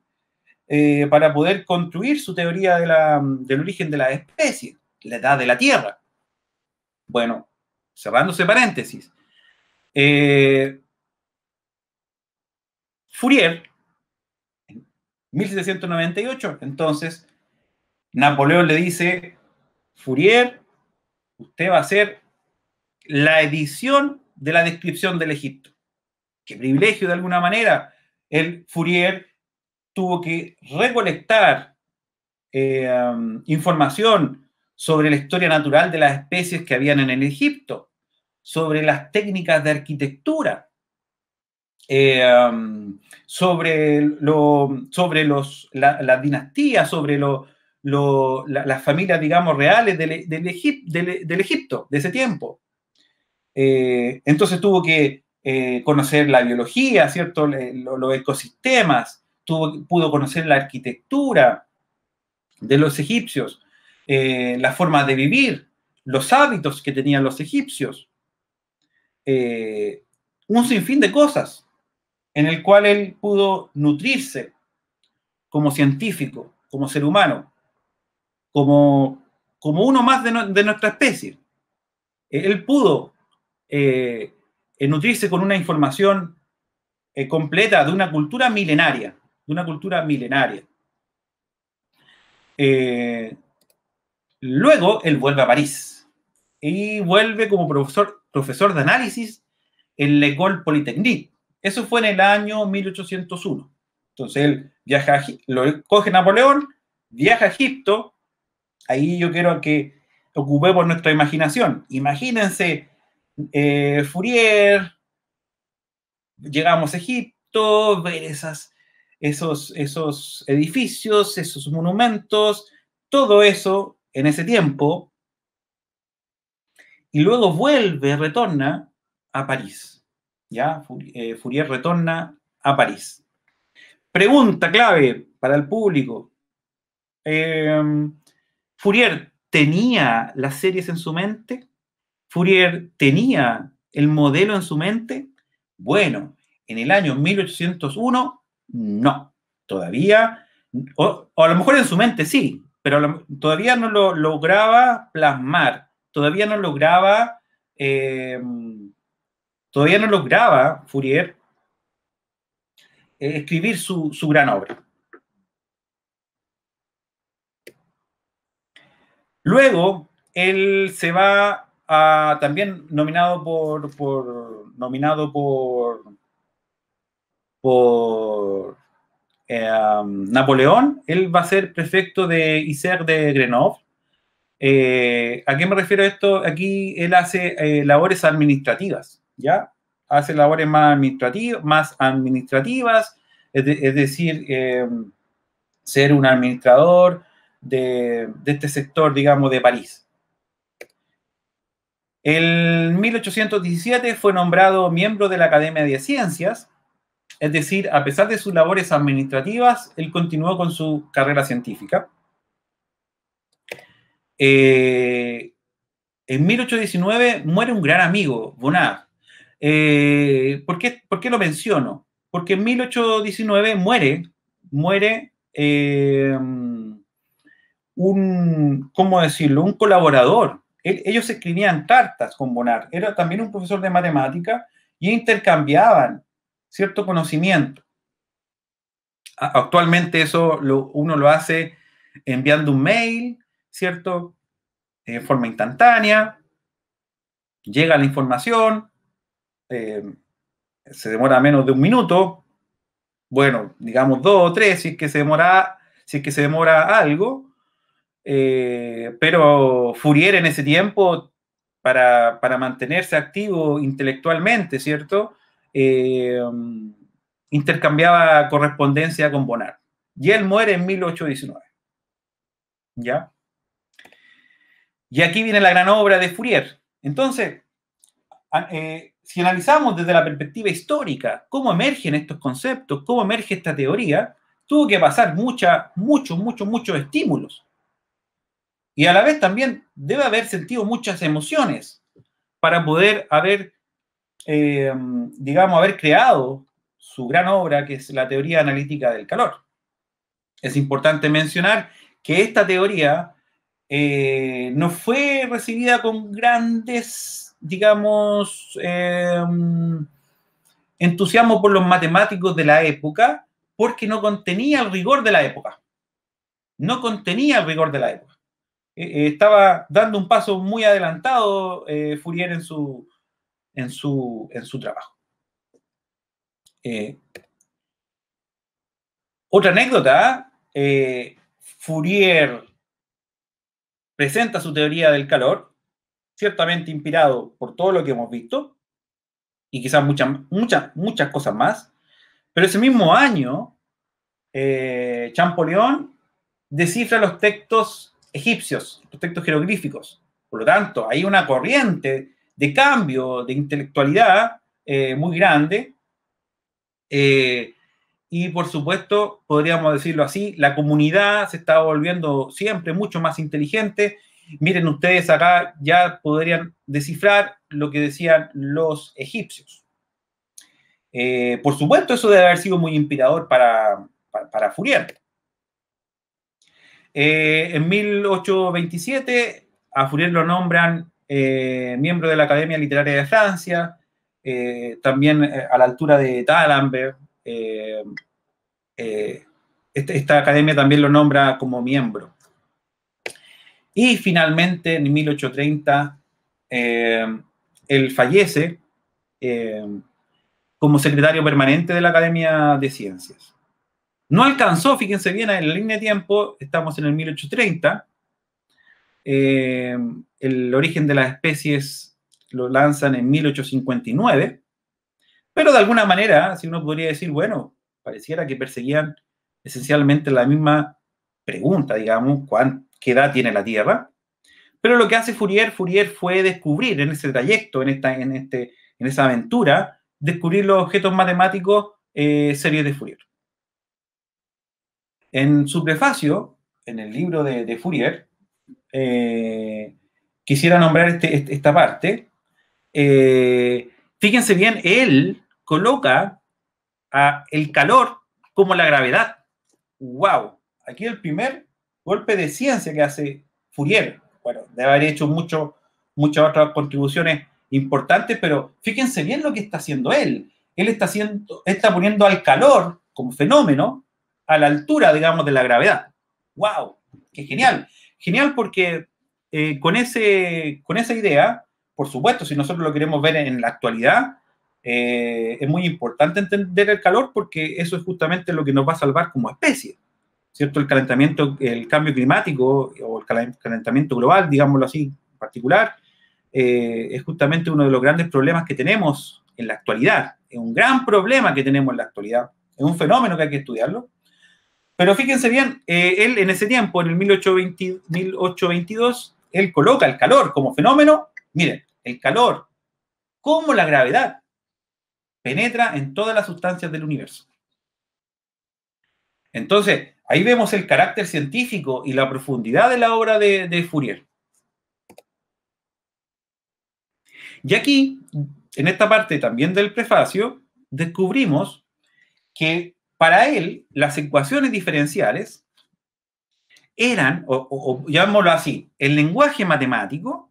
eh, para poder construir su teoría del origen de la especie, la edad de la Tierra. Bueno, cerrándose paréntesis. Eh, Fourier, 1798, entonces, Napoleón le dice, Fourier, usted va a hacer la edición de la descripción del Egipto. Qué privilegio de alguna manera. El Fourier tuvo que recolectar eh, um, información sobre la historia natural de las especies que habían en el Egipto, sobre las técnicas de arquitectura, eh, um, sobre, sobre los, las dinastías, sobre lo, las familias, digamos, reales del, Egipto, de ese tiempo. Eh, entonces tuvo que eh, conocer la biología, ¿cierto? los ecosistemas, pudo conocer la arquitectura de los egipcios, eh, la forma de vivir, los hábitos que tenían los egipcios, eh, un sinfín de cosas en el cual él pudo nutrirse como científico, como ser humano como, como uno más de, nuestra especie. Eh, él pudo eh, eh, nutrirse con una información eh, completa de una cultura milenaria, de una cultura milenaria. luego él vuelve a París y vuelve como profesor, profesor de análisis en École Polytechnique. Eso fue en el año 1801. Entonces él viaja, lo coge Napoleón, viaja a Egipto, Ahí yo quiero que ocupemos nuestra imaginación. Imagínense eh, Fourier, llegamos a Egipto, ver esas, esos, esos edificios, esos monumentos, todo eso en ese tiempo, y luego vuelve, retorna a París. ¿Ya? Eh, Fourier retorna a París. Pregunta clave para el público. Em, Fourier tenía las series en su mente, Fourier tenía el modelo en su mente. Bueno, en el año 1801, no, todavía, o, a lo mejor en su mente sí, pero todavía no lo lograba plasmar, todavía no lograba, em, todavía no lograba Fourier eh, escribir su gran obra. Luego, él se va a, también nominado por, nominado por por em, Napoleón, él va a ser prefecto de Iser de Grenoble. Eh, ¿A qué me refiero esto? Aquí él hace eh, labores administrativas, ¿ya? Hace labores más administrativas, más administrativas es decir, em, ser un administrador, de, este sector, digamos, de París. En 1817 fue nombrado miembro de la Academia de Ciencias, es decir, a pesar de sus labores administrativas, él continuó con su carrera científica. Eh, en 1819 muere un gran amigo, Bonard. Eh, ¿por, qué, lo menciono? Porque en 1819 muere, muere eh, un, ¿cómo decirlo?, un colaborador. ellos escribían cartas con Bonar, era también un profesor de matemática y intercambiaban cierto conocimiento. Actualmente eso uno lo hace enviando un mail, ¿cierto? En forma instantánea, llega la información, eh, se demora menos de un minuto, bueno, digamos dos o tres, si que se demora, si es que se demora algo, eh, pero Fourier en ese tiempo, para, mantenerse activo intelectualmente, ¿cierto? Eh, intercambiaba correspondencia con Bonard. Y él muere en 1819. ¿Ya? Y aquí viene la gran obra de Fourier. Entonces, eh, si analizamos desde la perspectiva histórica cómo emergen estos conceptos, cómo emerge esta teoría, tuvo que pasar muchos, muchos, muchos estímulos. Y a la vez también debe haber sentido muchas emociones para poder haber, eh, digamos, haber creado su gran obra, que es la teoría analítica del calor. Es importante mencionar que esta teoría eh, no fue recibida con grandes, digamos, em, entusiasmo por los matemáticos de la época, porque no contenía el rigor de la época. No contenía el rigor de la época. Eh, eh, estaba dando un paso muy adelantado eh, Fourier en su, en su, en su trabajo. otra anécdota, Fourier presenta su teoría del calor, ciertamente inspirado por todo lo que hemos visto, y quizás muchas, muchas, muchas cosas más, pero ese mismo año, Champollion descifra los textos egipcios, los textos jeroglíficos. Por lo tanto, hay una corriente de cambio de intelectualidad eh, muy grande. Eh, y por supuesto, podríamos decirlo así, la comunidad se está volviendo siempre mucho más inteligente. Miren ustedes acá, ya podrían descifrar lo que decían los egipcios. Eh, por supuesto, eso debe haber sido muy inspirador para, para, eh, en 1827 a Fourier lo nombran eh, miembro de la Academia Literaria de Francia, eh, también a la altura de Talambert, este, esta academia también lo nombra como miembro. Y finalmente, en 1830, él fallece como secretario permanente de la Academia de Ciencias. No alcanzó, fíjense bien, en la línea de tiempo, estamos en el 1830. Eh, el origen de las especies lo lanzan en 1859. Pero de alguna manera, si uno podría decir, bueno, pareciera que perseguían esencialmente la misma pregunta, digamos, ¿qué edad tiene la Tierra? Pero lo que hace Fourier, Fourier fue descubrir en ese trayecto, en, esta, en, este, en esa aventura, descubrir los objetos matemáticos eh, series de Fourier. En su prefacio, en el libro de, Fourier, eh, quisiera nombrar este, esta parte. Eh, fíjense bien, él coloca a el calor como la gravedad. ¡Wow! Aquí el primer golpe de ciencia que hace Fourier. Bueno, debe haber hecho mucho, muchas otras contribuciones importantes, pero fíjense bien lo que está haciendo él. Él está, haciendo, está poniendo al calor como fenómeno a la altura, digamos, de la gravedad. ¡Wow! ¡Qué genial! Genial porque eh, con, ese, con esa idea, por supuesto, si nosotros lo queremos ver en la actualidad, eh, es muy importante entender el calor porque eso es justamente lo que nos va a salvar como especie. ¿Cierto? El calentamiento, el cambio climático o el calentamiento global, digámoslo así, en particular, eh, es justamente uno de los grandes problemas que tenemos en la actualidad. Es un gran problema que tenemos en la actualidad. Es un fenómeno que hay que estudiarlo. Pero fíjense bien, eh, él en ese tiempo, en el 1822, él coloca el calor como fenómeno. Miren, el calor, como la gravedad, penetra en todas las sustancias del universo. Entonces, ahí vemos el carácter científico y la profundidad de la obra de, de Fourier. Y aquí, en esta parte también del prefacio, descubrimos que para él, las ecuaciones diferenciales eran, o, ya llamémoslo así, el lenguaje matemático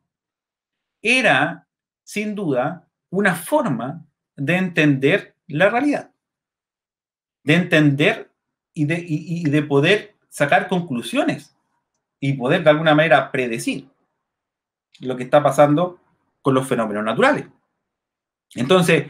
era, sin duda, una forma de entender la realidad, de entender y de, de poder sacar conclusiones y poder de alguna manera predecir lo que está pasando con los fenómenos naturales. Entonces,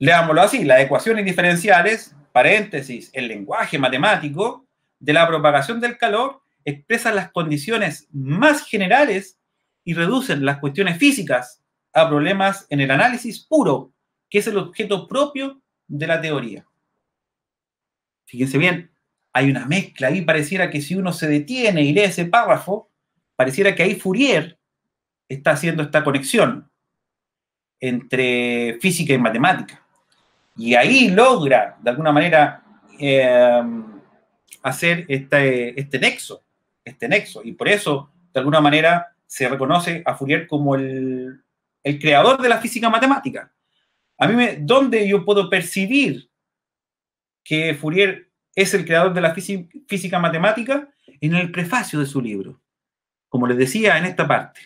leámoslo así, las ecuaciones diferenciales paréntesis, el lenguaje matemático de la propagación del calor expresa las condiciones más generales y reducen las cuestiones físicas a problemas en el análisis puro, que es el objeto propio de la teoría. Fíjense bien, hay una mezcla ahí, pareciera que si uno se detiene y lee ese párrafo, pareciera que ahí Fourier está haciendo esta conexión entre física y matemática. Y ahí logra, de alguna manera, em, hacer este, este nexo, este nexo. Y por eso, de alguna manera, se reconoce a Fourier como el, creador de la física matemática. A mí, me, ¿dónde yo puedo percibir que Fourier es el creador de la física matemática? En el prefacio de su libro. Como les decía en esta parte,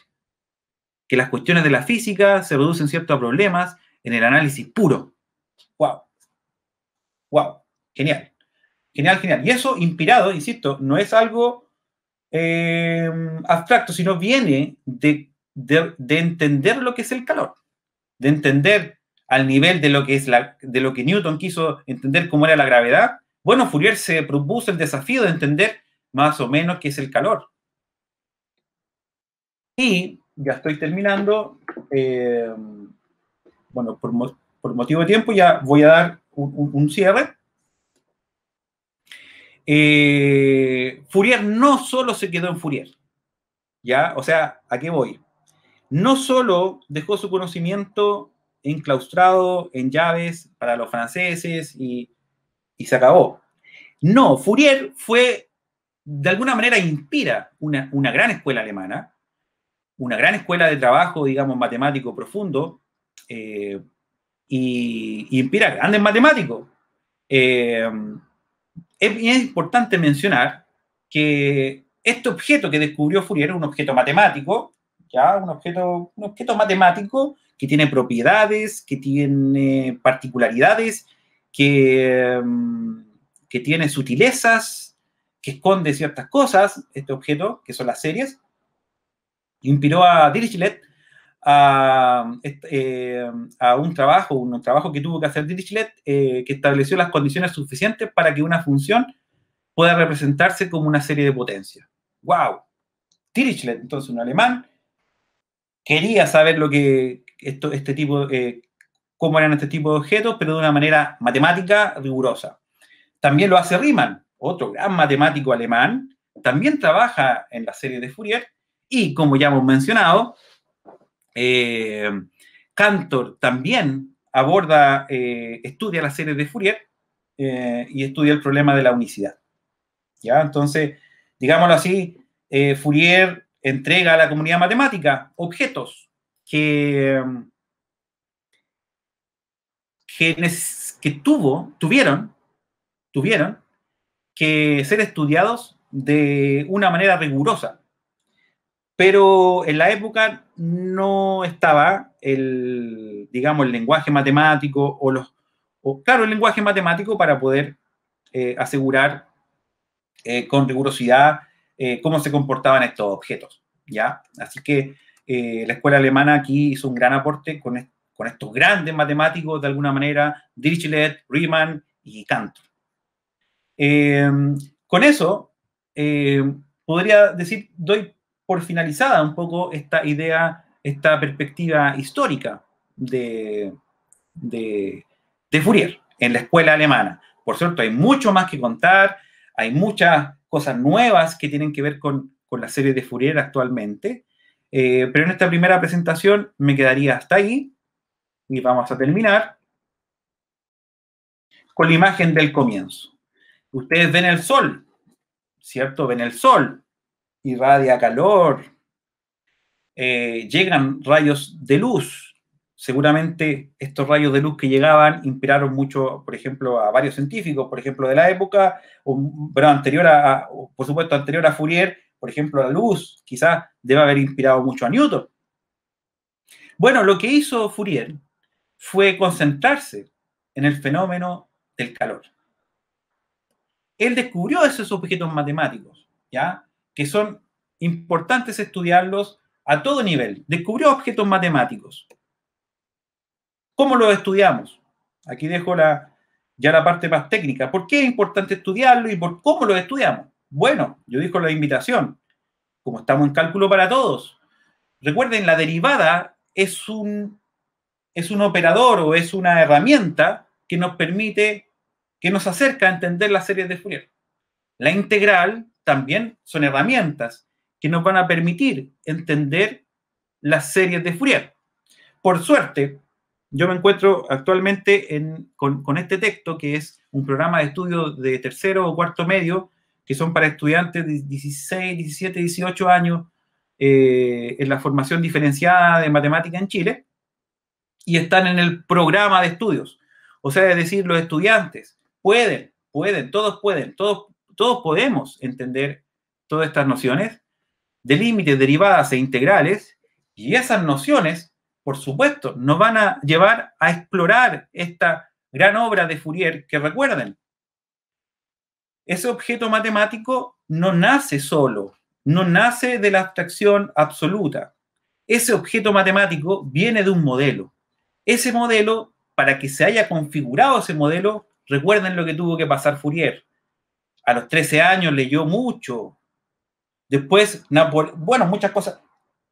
que las cuestiones de la física se reducen ciertos problemas en el análisis puro, wow, wow, genial, genial, genial. Y eso, inspirado, insisto, no es algo em, abstracto, sino viene de, entender lo que es el calor, de entender al nivel de lo que es la, de lo que Newton quiso entender cómo era la gravedad. Bueno, Fourier se propuso el desafío de entender más o menos qué es el calor. Y ya estoy terminando. Em, bueno, por, por motivo de tiempo ya voy a dar un, cierre. Eh, Fourier no solo se quedó en Fourier, ¿ya? O sea, ¿a qué voy? No solo dejó su conocimiento enclaustrado en llaves para los franceses y, se acabó. No, Fourier fue, de alguna manera, inspira una, gran escuela alemana, una gran escuela de trabajo, digamos, matemático profundo, eh, y, y inspira grandes matemáticos. Eh, es importante mencionar que este objeto que descubrió Fourier es un objeto matemático, ya un objeto, un objeto matemático que tiene propiedades, que tiene particularidades, que, que tiene sutilezas, que esconde ciertas cosas, este objeto, que son las series, inspiró a Dirichlet eh, a, un trabajo, un trabajo que tuvo que hacer Dirichlet, eh, que estableció las condiciones suficientes para que una función pueda representarse como una serie de potencias. ¡Wow! Dirichlet, entonces un alemán, quería saber lo que esto, este tipo, eh, cómo eran este tipo de objetos, pero de una manera matemática rigurosa. También lo hace Riemann, otro gran matemático alemán, también trabaja en la serie de Fourier y, como ya hemos mencionado, eh, Cantor también aborda, eh, estudia las series de Fourier eh, y estudia el problema de la unicidad. ¿Ya? Entonces, digámoslo así, Fourier entrega a la comunidad matemática objetos que, que, que tuvo, tuvieron, tuvieron que ser estudiados de una manera rigurosa pero en la época no estaba el, digamos, el lenguaje matemático o los, o, claro, el lenguaje matemático para poder eh, asegurar eh, con rigurosidad eh, cómo se comportaban estos objetos, ¿ya? Así que la escuela alemana aquí hizo un gran aporte con, estos grandes matemáticos, de alguna manera, Dirichlet, Riemann y Cantor. con eso, podría decir, doy por finalizada un poco esta idea, esta perspectiva histórica de, de, Fourier en la escuela alemana. Por cierto, hay mucho más que contar, hay muchas cosas nuevas que tienen que ver con, con la serie de Fourier actualmente, eh, pero en esta primera presentación me quedaría hasta ahí y vamos a terminar con la imagen del comienzo. Ustedes ven el sol, ¿cierto? Ven el sol, irradia calor, eh, llegan rayos de luz. Seguramente estos rayos de luz que llegaban inspiraron mucho, por ejemplo, a varios científicos, por ejemplo, de la época, o, anterior a, por supuesto, anterior a Fourier, por ejemplo, la luz, quizás debe haber inspirado mucho a Newton. Bueno, lo que hizo Fourier fue concentrarse en el fenómeno del calor. Él descubrió esos objetos matemáticos, ¿ya? que son importantes estudiarlos a todo nivel. Descubrió objetos matemáticos. ¿Cómo los estudiamos? Aquí dejo ya la parte más técnica. ¿Por qué es importante estudiarlo y por cómo los estudiamos? Bueno, yo dijo la invitación. Como estamos en cálculo para todos. Recuerden, la derivada es un, es un operador o es una herramienta que nos permite, que nos acerca a entender las series de Fourier. La integral también son herramientas que nos van a permitir entender las series de Fourier. Por suerte, yo me encuentro actualmente con, este texto, que es un programa de estudio de tercero o cuarto medio, que son para estudiantes de 16, 17, 18 años eh, en la formación diferenciada de matemática en Chile, y están en el programa de estudios. O sea, es decir, los estudiantes pueden, pueden, todos pueden, todos todos podemos entender todas estas nociones de límites, derivadas e integrales, y esas nociones, por supuesto, nos van a llevar a explorar esta gran obra de Fourier, que recuerden, ese objeto matemático no nace solo, no nace de la abstracción absoluta. Ese objeto matemático viene de un modelo. Ese modelo, para que se haya configurado ese modelo, recuerden lo que tuvo que pasar Fourier a los 13 años leyó mucho. Después, bueno, muchas cosas.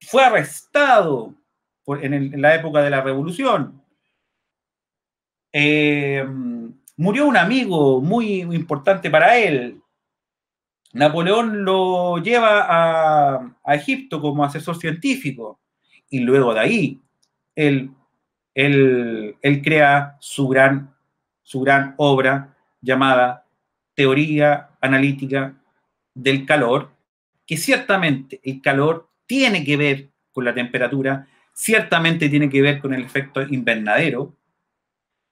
Fue arrestado en, la época de la Revolución. Eh, murió un amigo muy importante para él. Napoleón lo lleva a, Egipto como asesor científico y luego de ahí él, crea su gran, su gran obra llamada teoría analítica del calor, que ciertamente el calor tiene que ver con la temperatura, ciertamente tiene que ver con el efecto invernadero,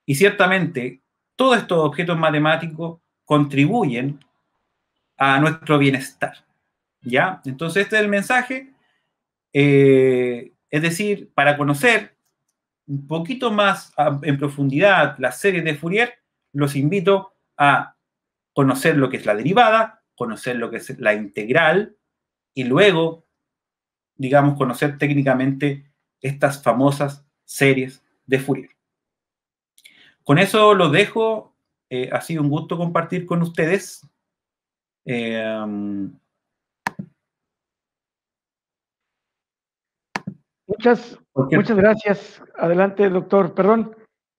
y ciertamente todos estos objetos matemáticos contribuyen a nuestro bienestar. ¿Ya? Entonces, este es el mensaje. Eh, es decir, para conocer un poquito más en profundidad las series de Fourier, los invito a conocer lo que es la derivada, conocer lo que es la integral y luego, digamos, conocer técnicamente estas famosas series de Fourier. Con eso lo dejo. Eh, ha sido un gusto compartir con ustedes. Eh, muchas, muchas gracias. Adelante, doctor. Perdón.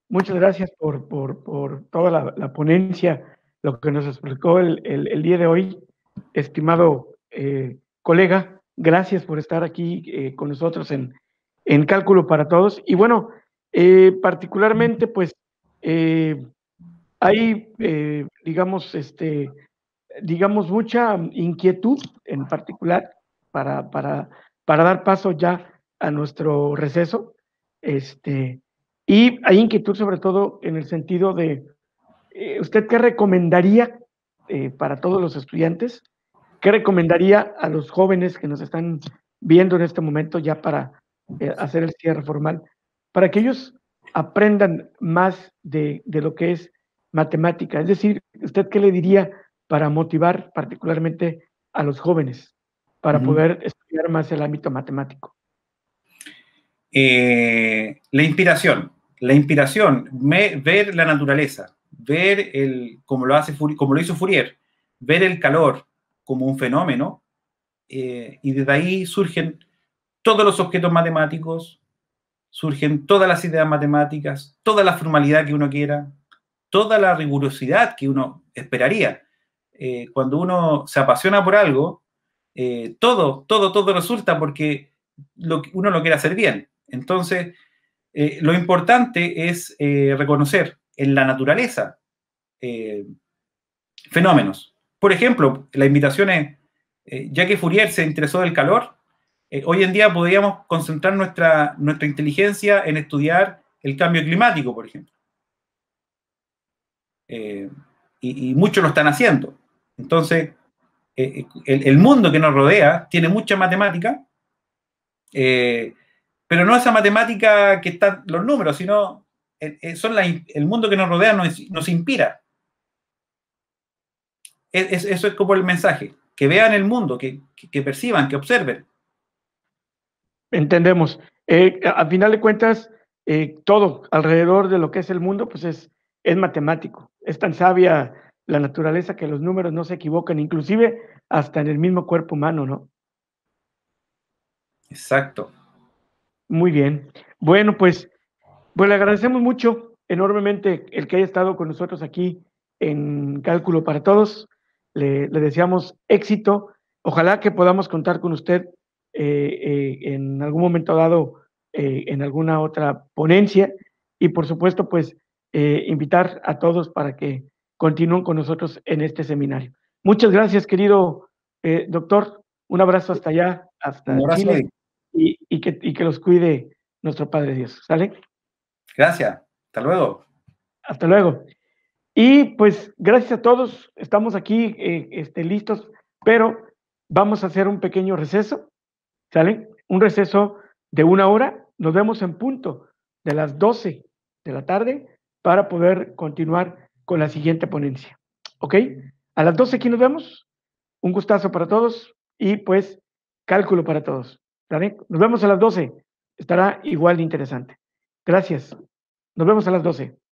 Muchas gracias por, toda la, la ponencia lo que nos explicó el, día de hoy. Estimado eh, colega, gracias por estar aquí eh, con nosotros en, Cálculo para Todos. Y bueno, eh, particularmente, pues, hay, digamos, este, digamos, mucha inquietud en particular para, para, para dar paso ya a nuestro receso. Este, y hay inquietud sobre todo en el sentido de eh, ¿usted qué recomendaría eh, para todos los estudiantes? ¿Qué recomendaría a los jóvenes que nos están viendo en este momento ya para eh, hacer el cierre formal? Para que ellos aprendan más de, lo que es matemática. Es decir, ¿usted qué le diría para motivar particularmente a los jóvenes para poder estudiar más el ámbito matemático? la inspiración, la inspiración, ver la naturaleza, ver el, como lo, hace, como lo hizo Fourier, ver el calor como un fenómeno, eh, y desde ahí surgen todos los objetos matemáticos, surgen todas las ideas matemáticas, toda la formalidad que uno quiera, toda la rigurosidad que uno esperaría. Eh, cuando uno se apasiona por algo, eh, todo, todo, todo resulta porque uno lo quiere hacer bien. Entonces, lo importante es reconocer en la naturaleza eh, fenómenos. Por ejemplo, la invitación es, eh, ya que Fourier se interesó del calor, eh, hoy en día podríamos concentrar nuestra, nuestra inteligencia en estudiar el cambio climático, por ejemplo. y, muchos lo están haciendo. Entonces, el, el, mundo que nos rodea tiene mucha matemática, pero no esa matemática que están los números, sino son el mundo que nos rodea nos, nos inspira. eso es como el mensaje, que vean el mundo, que, perciban, que observen. Entendemos. Eh, al final de cuentas, eh, todo alrededor de lo que es el mundo, pues es, es matemático. Es tan sabia la naturaleza que los números no se equivocan, inclusive hasta en el mismo cuerpo humano, ¿no? Exacto. Muy bien. Bueno, pues pues le agradecemos mucho, enormemente, el que haya estado con nosotros aquí en Cálculo para Todos. Le, deseamos éxito. Ojalá que podamos contar con usted eh, eh, en algún momento dado eh, en alguna otra ponencia y por supuesto pues invitar a todos para que continúen con nosotros en este seminario. Muchas gracias querido doctor, un abrazo hasta allá, hasta Chile y que los cuide nuestro Padre Dios. ¿Sale? Gracias. Hasta luego. Hasta luego. Y pues gracias a todos. Estamos aquí eh, este, listos, pero vamos a hacer un pequeño receso. ¿Sale? Un receso de una hora. Nos vemos en punto de las 12 de la tarde para poder continuar con la siguiente ponencia. ¿Ok? A las 12 aquí nos vemos. Un gustazo para todos y pues cálculo para todos. ¿Sale? Nos vemos a las 12. Estará igual de interesante. Gracias. Nos vemos a las 12.